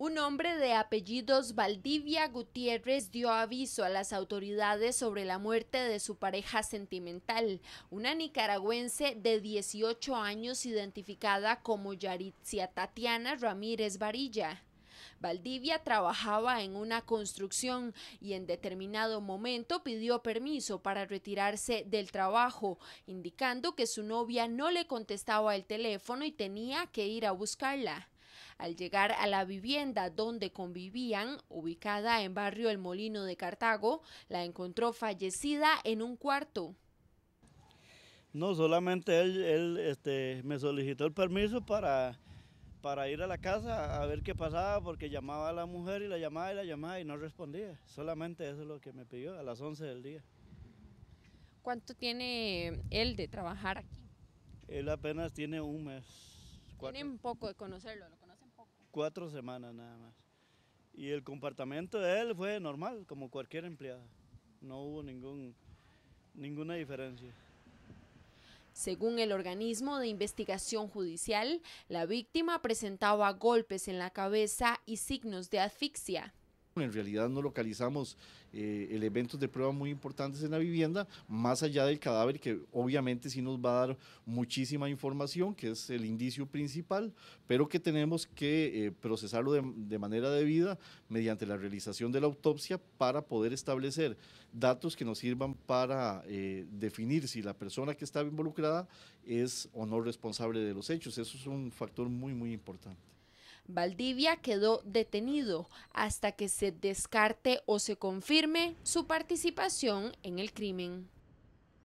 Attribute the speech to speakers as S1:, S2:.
S1: Un hombre de apellidos Valdivia Gutiérrez dio aviso a las autoridades sobre la muerte de su pareja sentimental, una nicaragüense de 18 años identificada como Yaritzia Tatiana Ramírez Varilla. Valdivia trabajaba en una construcción y en determinado momento pidió permiso para retirarse del trabajo, indicando que su novia no le contestaba el teléfono y tenía que ir a buscarla. Al llegar a la vivienda donde convivían, ubicada en barrio El Molino de Cartago, la encontró fallecida en un cuarto.
S2: No, solamente él, este, me solicitó el permiso para, para ir a la casa a ver qué pasaba, porque llamaba a la mujer y la llamaba y la llamaba y no respondía. Solamente eso es lo que me pidió a las 11 del día.
S3: ¿Cuánto tiene él de trabajar aquí?
S2: Él apenas tiene un mes. un
S3: poco de conocerlo, ¿lo
S2: cuatro semanas nada más. Y el comportamiento de él fue normal, como cualquier empleado. No hubo ningún, ninguna diferencia.
S1: Según el organismo de investigación judicial, la víctima presentaba golpes en la cabeza y signos de asfixia.
S4: En realidad no localizamos eh, elementos de prueba muy importantes en la vivienda, más allá del cadáver, que obviamente sí nos va a dar muchísima información, que es el indicio principal, pero que tenemos que eh, procesarlo de, manera debida mediante la realización de la autopsia para poder establecer datos que nos sirvan para eh, definir si la persona que estaba involucrada es o no responsable de los hechos. Eso es un factor muy, muy importante.
S1: Valdivia quedó detenido hasta que se descarte o se confirme su participación en el crimen.